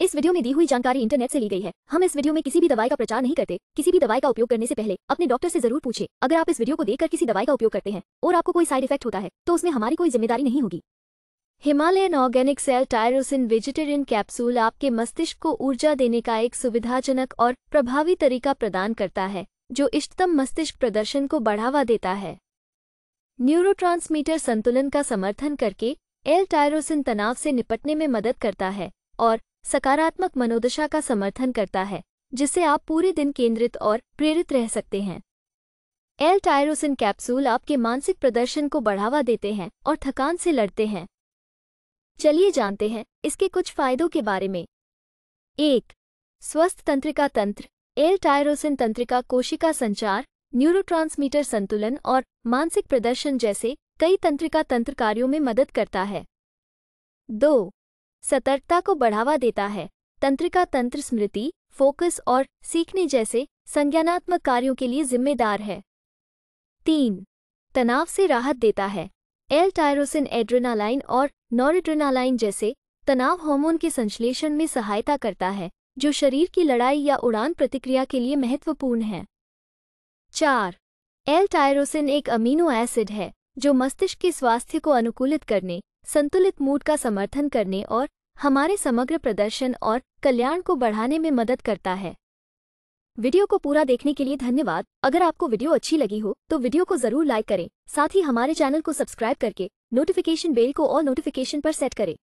इस वीडियो में दी हुई जानकारी इंटरनेट से ली गई है हम इस वीडियो में किसी भी दवाई का प्रचार नहीं करते किसी भी दवाई का उपयोग करने से पहले अपने डॉक्टर से जरूर पूछे अगर आप इस वीडियो को देखकर किसी दवाई का उपयोग करते हैं और आपको कोई साइड इफेक्ट होता है तो उसमें हमारी कोई जिम्मेदारी नहीं होगी हिमालयन ऑर्गेनिक सेल टायरोसिन वेजिटेरियन कैप्सूल आपके मस्तिष्क को ऊर्जा देने का एक सुविधाजनक और प्रभावी तरीका प्रदान करता है जो इष्टतम मस्तिष्क प्रदर्शन को बढ़ावा देता है न्यूरोट्रांसमीटर संतुलन का समर्थन करके एल टायरोसिन तनाव से निपटने में मदद करता है और सकारात्मक मनोदशा का समर्थन करता है जिससे आप पूरे दिन केंद्रित और प्रेरित रह सकते हैं एल टायरोसिन कैप्सूल आपके मानसिक प्रदर्शन को बढ़ावा देते हैं और थकान से लड़ते हैं चलिए जानते हैं इसके कुछ फायदों के बारे में एक स्वस्थ तंत्रिका तंत्र एल टायरोसिन तंत्रिका कोशिका संचार न्यूरोट्रांसमीटर संतुलन और मानसिक प्रदर्शन जैसे कई तंत्रिका तंत्र कार्यों में मदद करता है दो सतर्कता को बढ़ावा देता है तंत्रिका तंत्र स्मृति फोकस और सीखने जैसे संज्ञानात्मक कार्यों के लिए जिम्मेदार है तीन तनाव से राहत देता है एल टायरोसिन एड्रेनालाइन और नॉरिड्रेनालाइन जैसे तनाव हार्मोन के संश्लेषण में सहायता करता है जो शरीर की लड़ाई या उड़ान प्रतिक्रिया के लिए महत्वपूर्ण है चार एल टायरोसिन एक अमीनो एसिड है जो मस्तिष्क के स्वास्थ्य को अनुकूलित करने संतुलित मूड का समर्थन करने और हमारे समग्र प्रदर्शन और कल्याण को बढ़ाने में मदद करता है वीडियो को पूरा देखने के लिए धन्यवाद अगर आपको वीडियो अच्छी लगी हो तो वीडियो को जरूर लाइक करें साथ ही हमारे चैनल को सब्सक्राइब करके नोटिफिकेशन बेल को और नोटिफिकेशन पर सेट करें